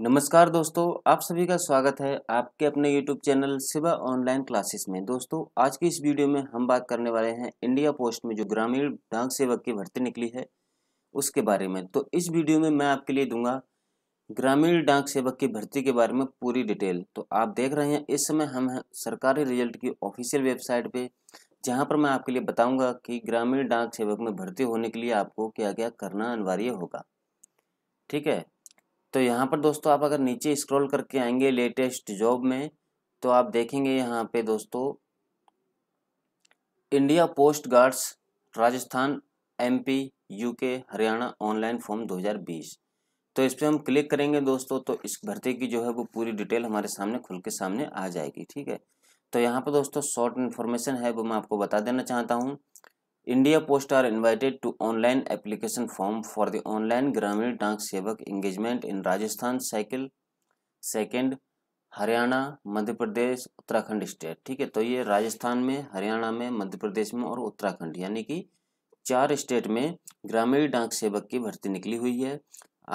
नमस्कार दोस्तों आप सभी का स्वागत है आपके अपने YouTube channel Shiva online classes में दोस्तों आज की इस वीडियो में हम बात करने वाले हैं इंडिया पोस्ट में जो ग्रामीण डाक सेवक की भर्ती निकली है उसके बारे में तो इस वीडियो में मैं आपके लिए दूंगा ग्रामीण डाक सेवक की भर्ती के बारे में पूरी डिटेल तो आप देख रहे हैं इस समय हम सरकारी रिजल्ट की ऑफिशियल वेबसाइट पर जहाँ पर मैं आपके लिए बताऊँगा कि ग्रामीण डाक सेवक में भर्ती होने के लिए आपको क्या क्या करना अनिवार्य होगा ठीक है तो यहाँ पर दोस्तों आप अगर नीचे स्क्रॉल करके आएंगे लेटेस्ट जॉब में तो आप देखेंगे यहाँ पे दोस्तों India post guards Rajasthan MP UK Haryana online form 2020 तो इस पर हम क्लिक करेंगे दोस्तों तो इस भर्ती की जो है वो पूरी डिटेल हमारे सामने खुल के सामने आ जाएगी ठीक है तो यहाँ पर दोस्तों शॉर्ट इन्फॉर्मेशन है वो मैं आपको बता देना चाहता हूँ India post are invited to online application form for the online Gramin Dak Sevak engagement in Rajasthan cycle second Haryana Madhya Pradesh Uttarakhand state ठीक है तो ये राजस्थान में हरियाणा में मध्य प्रदेश में और उत्तराखंड यानी कि चार स्टेट में ग्रामीण डाक सेवक की भर्ती निकली हुई है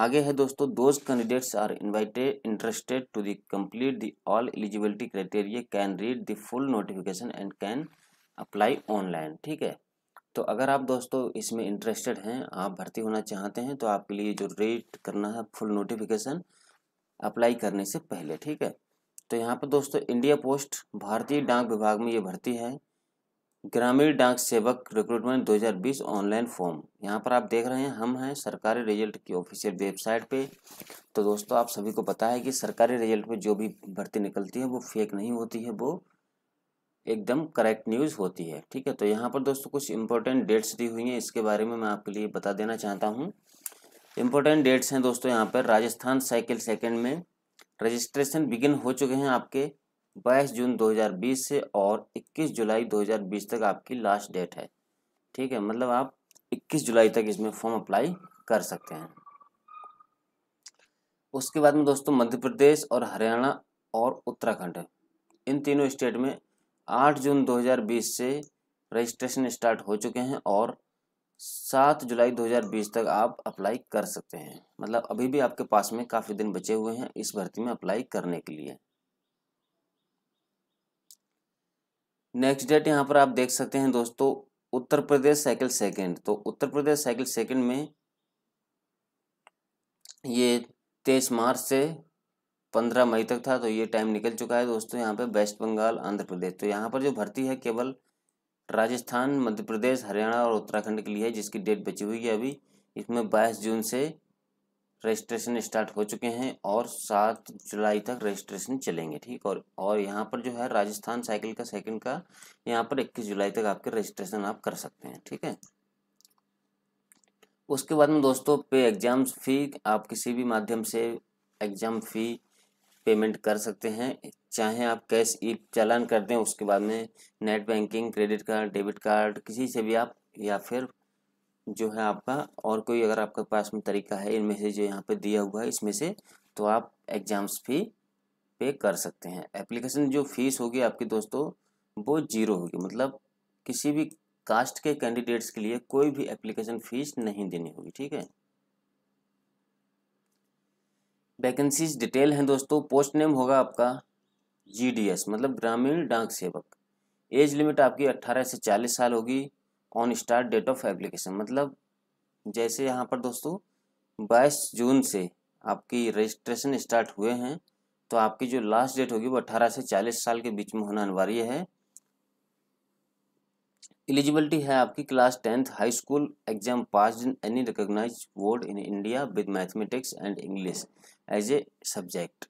आगे है दोस्तों those candidates are invited interested to the complete the all eligibility criteria can read the full notification and can apply online ठीक है तो अगर आप दोस्तों इसमें इंटरेस्टेड हैं आप भर्ती होना चाहते हैं तो आपके लिए जो रेट करना है फुल नोटिफिकेशन अप्लाई करने से पहले ठीक है तो यहाँ पर दोस्तों इंडिया पोस्ट भारतीय डाक विभाग में ये भर्ती है ग्रामीण डाक सेवक रिक्रूटमेंट 2020 ऑनलाइन फॉर्म यहाँ पर आप देख रहे हैं हम हैं सरकारी रिजल्ट की ऑफिशियल वेबसाइट पे तो दोस्तों आप सभी को पता है कि सरकारी रिजल्ट पे जो भी भर्ती निकलती है वो फेक नहीं होती है वो एकदम करेक्ट न्यूज़ होती है ठीक है तो यहाँ पर दोस्तों कुछ इंपॉर्टेंट डेट्स दी हुई हैं इसके बारे में मैं आपके लिए बता देना चाहता हूँ इंपॉर्टेंट डेट्स हैं दोस्तों यहाँ पर राजस्थान साइकिल सेकेंड में रजिस्ट्रेशन बिगिन हो चुके हैं आपके 22 जून 2020 से और 21 जुलाई 2020 तक आपकी लास्ट डेट है ठीक है मतलब आप 21 जुलाई तक इसमें फॉर्म अप्लाई कर सकते हैं उसके बाद में दोस्तों मध्य प्रदेश और हरियाणा और उत्तराखंड इन तीनों स्टेट में 8 जून 2020 से रजिस्ट्रेशन स्टार्ट हो चुके हैं और 7 जुलाई 2020 तक आप अप्लाई कर सकते हैं मतलब अभी भी आपके पास में काफ़ी दिन बचे हुए हैं इस भर्ती में अप्लाई करने के लिए नेक्स्ट डेट यहां पर आप देख सकते हैं दोस्तों उत्तर प्रदेश साइकिल सेकंड तो उत्तर प्रदेश साइकिल सेकंड में ये तेईस मार्च से पंद्रह मई तक था तो ये टाइम निकल चुका है दोस्तों यहाँ पे वेस्ट बंगाल आंध्र प्रदेश तो यहाँ पर जो भर्ती है केवल राजस्थान मध्य प्रदेश हरियाणा और उत्तराखंड के लिए है जिसकी डेट बची हुई है अभी इसमें बाईस जून से रजिस्ट्रेशन स्टार्ट हो चुके हैं और सात जुलाई तक रजिस्ट्रेशन चलेंगे ठीक और और यहाँ पर जो है राजस्थान साइकिल का सेकंड का यहाँ पर इक्कीस जुलाई तक आपके रजिस्ट्रेशन आप कर सकते हैं ठीक है उसके बाद में दोस्तों पे एग्ज़ाम फ़ी आप किसी भी माध्यम से एग्ज़ाम फ़ी पेमेंट कर सकते हैं चाहे आप कैश ई चालान कर दें उसके बाद में net banking credit card debit card किसी से भी आप या फिर जो है आपका और कोई अगर आपके पास में तरीका है इनमें से जो यहाँ पे दिया हुआ है इसमें से तो आप एग्ज़ाम्स फी पे कर सकते हैं एप्लीकेशन जो फीस होगी आपकी दोस्तों वो जीरो होगी मतलब किसी भी कास्ट के कैंडिडेट्स के लिए कोई भी एप्लीकेशन फीस नहीं देनी होगी ठीक है वैकेंसीज डिटेल हैं दोस्तों पोस्ट नेम होगा आपका जीडीएस मतलब ग्रामीण डाक सेवक एज लिमिट आपकी 18 से 40 साल होगी on start date of application मतलब जैसे यहाँ पर दोस्तों 22 जून से आपकी रजिस्ट्रेशन स्टार्ट हुए हैं तो आपकी जो लास्ट डेट होगी वो 18 से 40 साल के बीच में होना अनिवार्य है एलिजिबिलिटी है आपकी class tenth high school exam pass in any recognise board in India with mathematics and English as a subject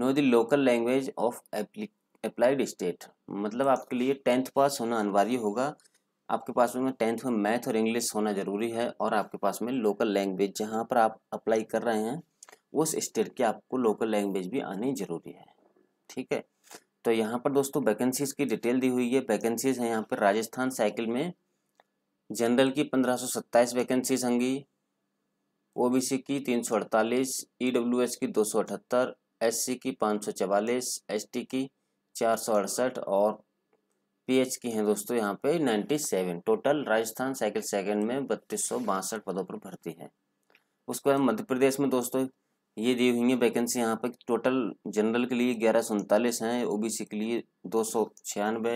know the local language of applied state मतलब आपके लिए टेंथ पास होना अनिवार्य होगा आपके पास में टेंथ में मैथ और इंग्लिश होना ज़रूरी है और आपके पास में लोकल लैंग्वेज जहाँ पर आप अप्लाई कर रहे हैं उस स्टेट की आपको लोकल लैंग्वेज भी आनी ज़रूरी है ठीक है तो यहाँ पर दोस्तों वैकेंसीज़ की डिटेल दी हुई है वैकेंसीज़ हैं यहाँ पर राजस्थान साइकिल में जनरल की पंद्रह सौ सत्ताईस वैकेंसीज होंगी ओबीसी की तीन सौ अड़तालीस ई डब्ल्यू एस की दो सौ अठहत्तर एस सी की पाँच सौ चवालीस एस टी की चार सौ अड़सठ और पी एच की हैं दोस्तों यहाँ पे ninety seven total Rajasthan cycle second में बत्तीस सौ बासठ पदों पर भर्ती है उसके बाद मध्य प्रदेश में दोस्तों ये दी हुई है वैकेंसी यहाँ पर टोटल जनरल के लिए ग्यारह सौ उनतालीस हैं ओ के लिए दो सौ छियानवे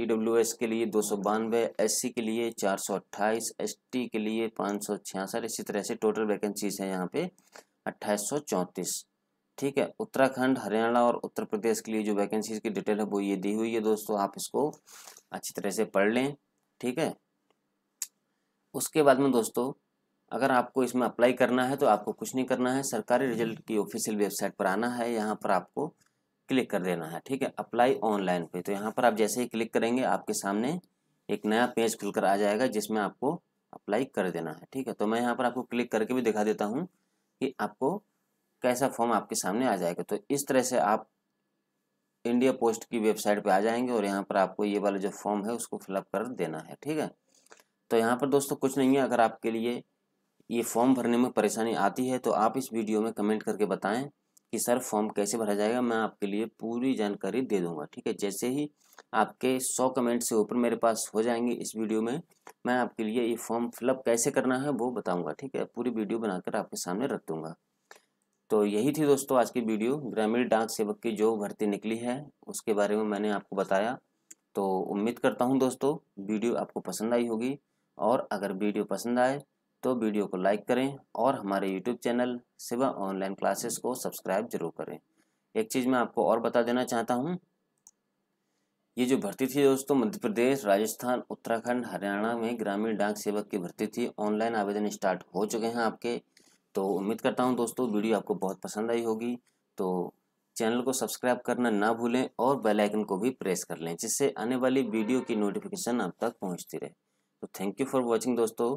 ई डब्ल्यू एस के लिए दो सौ बानवे एस सी के लिए चार सौ अट्ठाईस एस टी के लिए पाँच सौ छियासठ इसी तरह से टोटल वैकेंसीज हैं यहाँ पे अट्ठाईस सौ चौंतीस ठीक है उत्तराखंड हरियाणा और उत्तर प्रदेश के लिए जो वैकेंसीज की डिटेल है वो ये दी हुई है दोस्तों आप इसको अच्छी तरह से पढ़ लें ठीक है उसके बाद में दोस्तों अगर आपको इसमें अप्लाई करना है तो आपको कुछ नहीं करना है सरकारी हम्म। रिजल्ट की ऑफिशियल वेबसाइट पर आना है यहाँ पर आपको क्लिक कर देना है ठीक है अप्लाई ऑनलाइन पे तो यहाँ पर आप जैसे ही क्लिक करेंगे आपके सामने एक नया पेज खुलकर आ जाएगा जिसमें आपको अप्लाई कर देना है ठीक है तो मैं यहाँ पर आपको क्लिक करके भी दिखा देता हूँ कि आपको कैसा फॉर्म आपके सामने आ जाएगा तो इस तरह से आप इंडिया पोस्ट की वेबसाइट पर आ जाएंगे और यहाँ पर आपको ये वाला जो फॉर्म है उसको फिलअप कर देना है ठीक है तो यहाँ पर दोस्तों कुछ नहीं है अगर आपके लिए ये फॉर्म भरने में परेशानी आती है तो आप इस वीडियो में कमेंट करके बताएं कि सर फॉर्म कैसे भरा जाएगा मैं आपके लिए पूरी जानकारी दे दूंगा ठीक है जैसे ही आपके सौ कमेंट से ऊपर मेरे पास हो जाएंगे इस वीडियो में मैं आपके लिए ये फॉर्म फिलअप कैसे करना है वो बताऊँगा ठीक है पूरी वीडियो बनाकर आपके सामने रख दूँगा तो यही थी दोस्तों आज की वीडियो ग्रामीण डाक सेवक की जो भर्ती निकली है उसके बारे में मैंने आपको बताया तो उम्मीद करता हूँ दोस्तों वीडियो आपको पसंद आई होगी और अगर वीडियो पसंद आए तो वीडियो को लाइक करें और हमारे YouTube channel Shiva online classes को सब्सक्राइब जरूर करें एक चीज़ मैं आपको और बता देना चाहता हूँ ये जो भर्ती थी दोस्तों मध्य प्रदेश राजस्थान उत्तराखंड हरियाणा में ग्रामीण डाक सेवक की भर्ती थी ऑनलाइन आवेदन स्टार्ट हो चुके हैं आपके तो उम्मीद करता हूँ दोस्तों वीडियो आपको बहुत पसंद आई होगी तो चैनल को सब्सक्राइब करना ना भूलें और बेल आइकन को भी प्रेस कर लें जिससे आने वाली वीडियो की नोटिफिकेशन आप तक पहुँचती रहे तो थैंक यू फॉर वॉचिंग दोस्तों